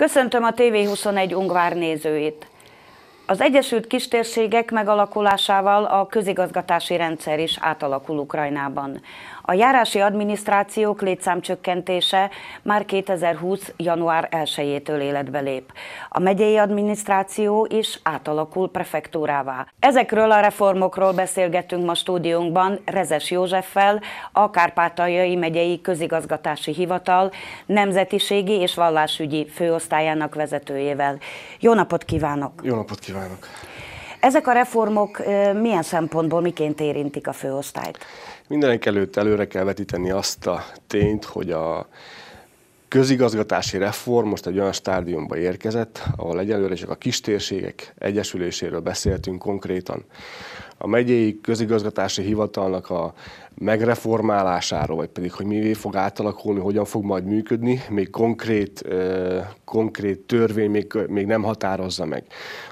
Köszöntöm a TV21 Ungvár nézőit. Az Egyesült Kistérségek megalakulásával a közigazgatási rendszer is átalakul Ukrajnában. A járási adminisztrációk létszámcsökkentése már 2020. január 1-től életbe lép. A megyei adminisztráció is átalakul prefektúrává. Ezekről a reformokról beszélgetünk ma stúdiónkban Rezes Józseffel, a Kárpátaljai Megyei Közigazgatási Hivatal nemzetiségi és vallásügyi főosztályának vezetőjével. Jó napot kívánok! Jó napot kívánok! Ezek a reformok milyen szempontból, miként érintik a főosztályt? Mindenek előtt előre kell vetíteni azt a tényt, hogy a közigazgatási reform most egy olyan stádiumba érkezett, ahol egyelőre csak a kistérségek egyesüléséről beszéltünk konkrétan a megyei közigazgatási hivatalnak a megreformálásáról, vagy pedig, hogy mivé fog átalakulni, hogyan fog majd működni, még konkrét, konkrét törvény még, még nem határozza meg.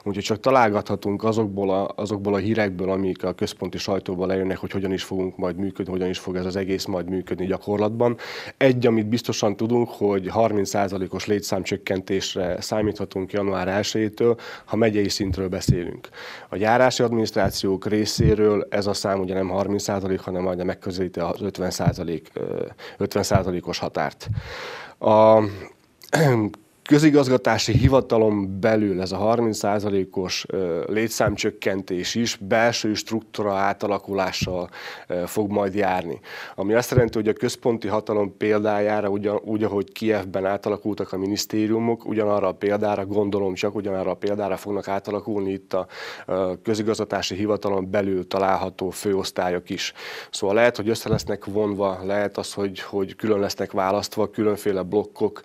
Úgyhogy csak találgathatunk azokból a, azokból a hírekből, amik a központi sajtóban lejönnek, hogy hogyan is fogunk majd működni, hogyan is fog ez az egész majd működni gyakorlatban. Egy, amit biztosan tudunk, hogy 30%-os létszámcsökkentésre számíthatunk január 1-től, ha megyei szintről beszélünk. A járási adminisztrációk részéről ez a szám ugye nem 30 százalék, hanem majd megközelíti az 50 százalék, 50 százalékos határt. A közigazgatási hivatalon belül ez a 30%-os létszámcsökkentés is belső struktúra átalakulással fog majd járni. Ami azt jelenti, hogy a központi hatalom példájára, ugyan, úgy, ahogy Kievben átalakultak a minisztériumok, ugyanarra a példára, gondolom csak ugyanarra a példára fognak átalakulni itt a közigazgatási hivatalon belül található főosztályok is. Szóval lehet, hogy össze lesznek vonva, lehet az, hogy, hogy külön lesznek választva különféle blokkok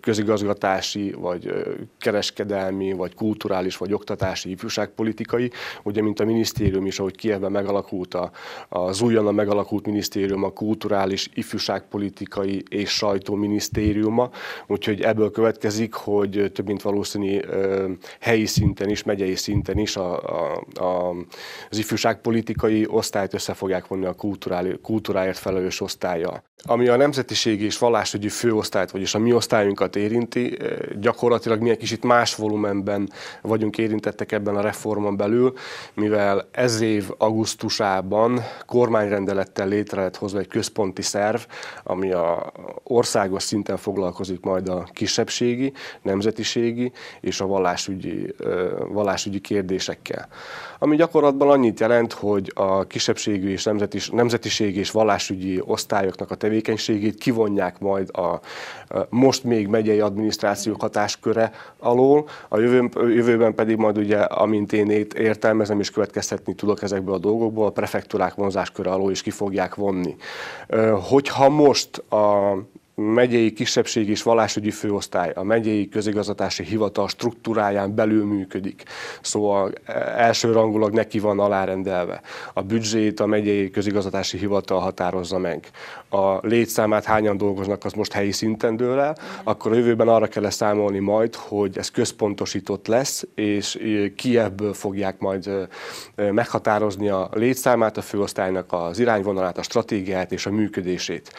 közigazgatás oktatási, vagy kereskedelmi, vagy kulturális, vagy oktatási, ifjúságpolitikai, ugye mint a minisztérium is, ahogy Kievben megalakult a, az újonnan megalakult minisztérium, a kulturális, ifjúságpolitikai és sajtóminisztériuma. minisztériuma, úgyhogy ebből következik, hogy több mint valószínű helyi szinten is, megyei szinten is a, a, a, az ifjúságpolitikai osztályt össze fogják vonni a kulturál, kultúráért felelős osztálya. Ami a nemzetiségi és vallásügyi főosztályt, vagyis a mi osztályunkat érinti, gyakorlatilag mi egy kicsit más volumenben vagyunk érintettek ebben a reformon belül, mivel ez év augusztusában kormányrendelettel létre lett hozva egy központi szerv, ami a országos szinten foglalkozik majd a kisebbségi, nemzetiségi és a vallásügyi, vallásügyi kérdésekkel. Ami gyakorlatban annyit jelent, hogy a kisebbségű és nemzetis, nemzetiségi és vallásügyi osztályoknak a tevékenységét kivonják majd a most még megyei adminisztráció adminisztráció hatásköre alól, a jövőben pedig majd ugye, amint én értelmezem és következtetni tudok ezekből a dolgokból, a prefekturák vonzásköre alól is ki fogják vonni. Hogyha most a megyei kisebbség és vallásügyi főosztály a megyei közigazgatási hivatal struktúráján belül működik. Szóval e, első rangulag neki van alárendelve. A büdzsét a megyei közigazgatási hivatal határozza meg. A létszámát hányan dolgoznak, az most helyi szinten dől el, akkor a jövőben arra kell -e számolni majd, hogy ez központosított lesz, és e, Kievből fogják majd meghatározni a létszámát, a főosztálynak az irányvonalát, a stratégiát és a működését.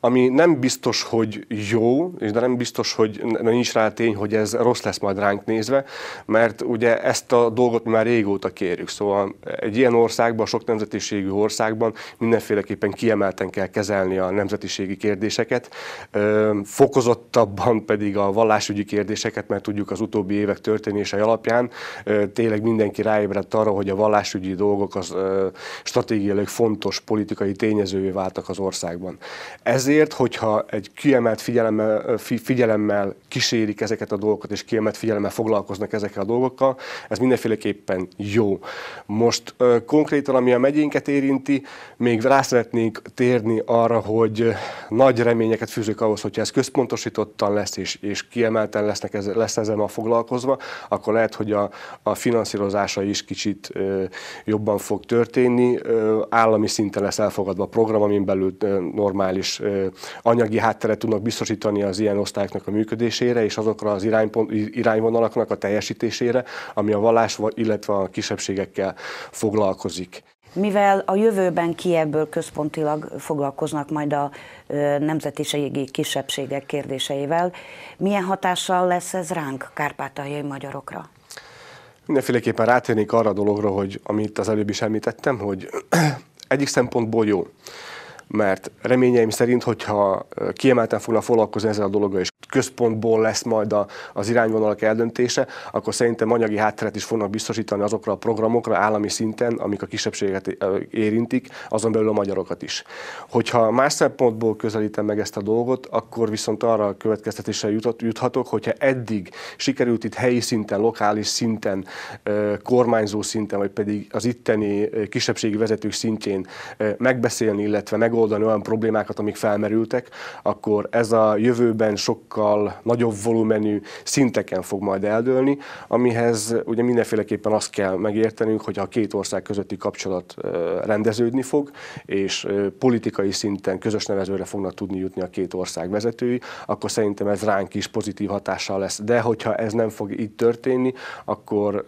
Ami nem biztos, hogy jó, és de nem biztos, hogy nincs rá tény, hogy ez rossz lesz majd ránk nézve, mert ugye ezt a dolgot már régóta kérjük. Szóval egy ilyen országban, sok nemzetiségű országban mindenféleképpen kiemelten kell kezelni a nemzetiségi kérdéseket, fokozottabban pedig a vallásügyi kérdéseket, mert tudjuk az utóbbi évek történései alapján tényleg mindenki ráébredt arra, hogy a vallásügyi dolgok az stratégiailag fontos politikai tényezővé váltak az országban. Ezért, hogyha egy hogy kiemelt figyelemmel, figyelemmel kísérik ezeket a dolgokat, és kiemelt figyelemmel foglalkoznak ezekkel a dolgokkal, ez mindenféleképpen jó. Most konkrétan, ami a megyénket érinti, még rá szeretnénk térni arra, hogy nagy reményeket fűzök ahhoz, hogyha ez központosítottan lesz, és, és kiemelten lesznek ez, lesz ezzel a foglalkozva, akkor lehet, hogy a, a finanszírozása is kicsit ö, jobban fog történni. Ö, állami szinten lesz elfogadva a program, amin belül ö, normális ö, anyagi hát hátteret tudnak biztosítani az ilyen osztályoknak a működésére, és azokra az iránypont, irányvonalaknak a teljesítésére, ami a vallás, illetve a kisebbségekkel foglalkozik. Mivel a jövőben Kiebből központilag foglalkoznak majd a nemzetiségi kisebbségek kérdéseivel, milyen hatással lesz ez ránk, kárpátaljai magyarokra? Mindenféleképpen rátérnék arra a dologra, hogy amit az előbb is említettem, hogy egyik szempontból jó mert reményeim szerint, hogyha kiemelten fognak foglalkozni ezzel a dologgal, és központból lesz majd a, az irányvonalak eldöntése, akkor szerintem anyagi hátteret is fognak biztosítani azokra a programokra állami szinten, amik a kisebbséget érintik, azon belül a magyarokat is. Hogyha más szempontból közelítem meg ezt a dolgot, akkor viszont arra a következtetéssel jutott, juthatok, hogyha eddig sikerült itt helyi szinten, lokális szinten, kormányzó szinten, vagy pedig az itteni kisebbségi vezetők szintjén megbeszélni, illetve megoldani olyan problémákat, amik felmerültek, akkor ez a jövőben sokkal sokkal nagyobb volumenű szinteken fog majd eldőlni, amihez ugye mindenféleképpen azt kell megértenünk, hogy a két ország közötti kapcsolat rendeződni fog, és politikai szinten közös nevezőre fognak tudni jutni a két ország vezetői, akkor szerintem ez ránk is pozitív hatással lesz. De hogyha ez nem fog így történni, akkor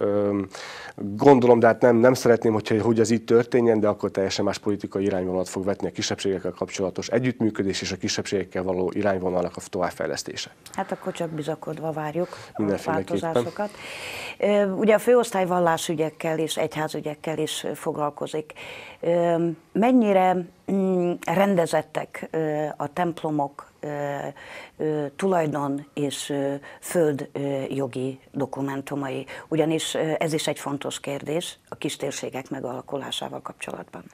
gondolom, de hát nem, nem szeretném, hogyha, hogy ez így történjen, de akkor teljesen más politikai irányvonalat fog vetni a kisebbségekkel kapcsolatos együttműködés és a kisebbségekkel való irányvonalak a továbbfejlesztés kérdése. Hát akkor csak bizakodva várjuk a változásokat. Ugye a főosztály vallásügyekkel és egyházügyekkel is foglalkozik. Mennyire mm, rendezettek a templomok tulajdon és föld jogi dokumentumai? Ugyanis ez is egy fontos kérdés a kistérségek megalakulásával kapcsolatban.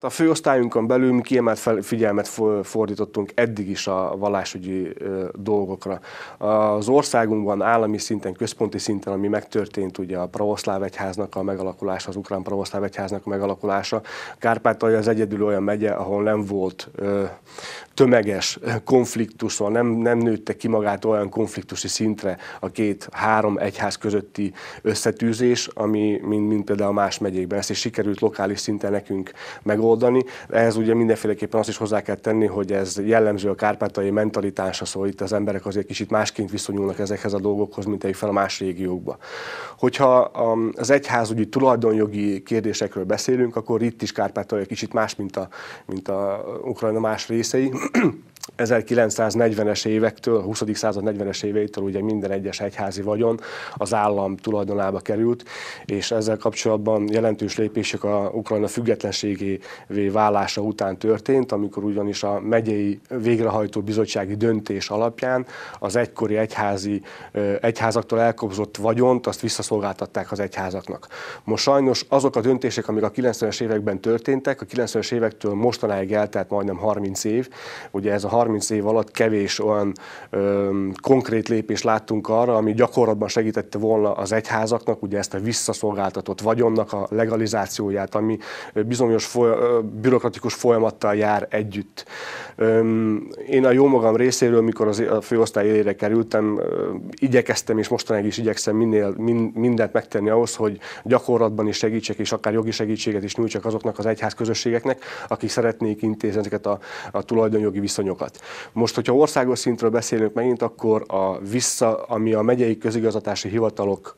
A főosztályunkon belül mi kiemelt figyelmet fordítottunk eddig is a vallásügyi dolgokra. Az országunkban állami szinten, központi szinten, ami megtörtént, ugye a pravoszláv egyháznak a megalakulása, az ukrán pravoszláv egyháznak a megalakulása. Kárpátalja az egyedül olyan megye, ahol nem volt tömeges konfliktus, szóval nem, nem nőtte ki magát olyan konfliktusi szintre a két-három egyház közötti összetűzés, ami mint, mint például más megyékben. Ezt is sikerült lokális szinten nekünk megoldani megoldani. Ehhez ugye mindenféleképpen azt is hozzá kell tenni, hogy ez jellemző a kárpátai mentalitásra, szóval itt az emberek azért kicsit másként viszonyulnak ezekhez a dolgokhoz, mint egy fel más régiókba. Hogyha um, az egyházügyi tulajdonjogi kérdésekről beszélünk, akkor itt is kárpátai kicsit más, mint a, mint a Ukrajna más részei. 1940-es évektől, 20. század 40-es éveitől ugye minden egyes egyházi vagyon az állam tulajdonába került, és ezzel kapcsolatban jelentős lépések a Ukrajna függetlenségévé válása után történt, amikor ugyanis a megyei végrehajtó bizottsági döntés alapján az egykori egyházi egyházaktól elkobzott vagyont, azt visszaszolgáltatták az egyházaknak. Most sajnos azok a döntések, amik a 90-es években történtek, a 90-es évektől mostanáig eltelt majdnem 30 év, ugye ez a 30 év alatt kevés olyan ö, konkrét lépést láttunk arra, ami gyakorlatban segítette volna az egyházaknak, ugye ezt a visszaszolgáltatott vagyonnak a legalizációját, ami bizonyos foly- bürokratikus folyamattal jár együtt. Ö, én a jó magam részéről, mikor az, a főosztály élére kerültem, ö, igyekeztem, és mostanáig is igyekszem minél min, mindent megtenni ahhoz, hogy gyakorlatban is segítsek, és akár jogi segítséget is nyújtsak azoknak az egyház közösségeknek, akik szeretnék intézni ezeket a, a tulajdonjogi viszonyokat dolgokat. Most, hogyha országos szintről beszélünk megint, akkor a vissza, ami a megyei közigazgatási hivatalok,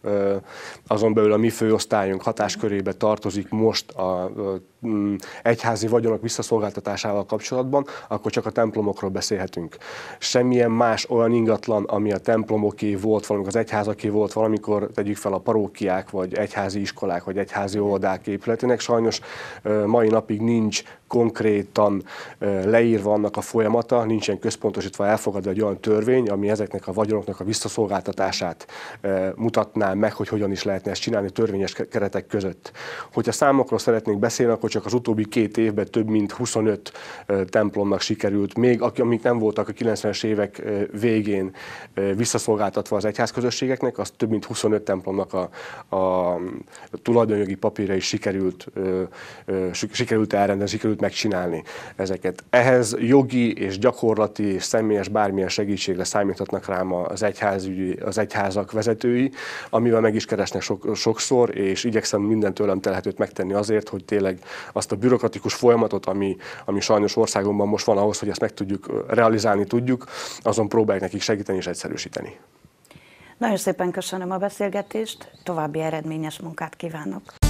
azon belül a mi főosztályunk hatáskörébe tartozik most a egyházi vagyonok visszaszolgáltatásával kapcsolatban, akkor csak a templomokról beszélhetünk. Semmilyen más olyan ingatlan, ami a templomoké volt, valamikor az egyházaké volt, valamikor tegyük fel a parókiák, vagy egyházi iskolák, vagy egyházi oldák épületének, sajnos mai napig nincs konkrétan leírva annak a folyamata, nincsen központosítva elfogadva egy olyan törvény, ami ezeknek a vagyonoknak a visszaszolgáltatását eh, mutatná meg, hogy hogyan is lehetne ezt csinálni törvényes keretek között. Hogyha számokról szeretnénk beszélni, akkor csak az utóbbi két évben több mint 25 eh, templomnak sikerült, még amik nem voltak a 90-es évek eh, végén visszaszolgáltatva az egyházközösségeknek, az több mint 25 templomnak a, a tulajdonjogi papírra is sikerült, sikerült elrendezni, sikerült megcsinálni ezeket. Ehhez jogi és gyakorlati és személyes bármilyen segítségre számíthatnak rám az, egyházügyi, az egyházak vezetői, amivel meg is keresnek sok, sokszor, és igyekszem minden tőlem telhetőt megtenni azért, hogy tényleg azt a bürokratikus folyamatot, ami, ami sajnos országomban most van ahhoz, hogy ezt meg tudjuk realizálni tudjuk, azon próbálják nekik segíteni és egyszerűsíteni. Nagyon szépen köszönöm a beszélgetést, további eredményes munkát kívánok!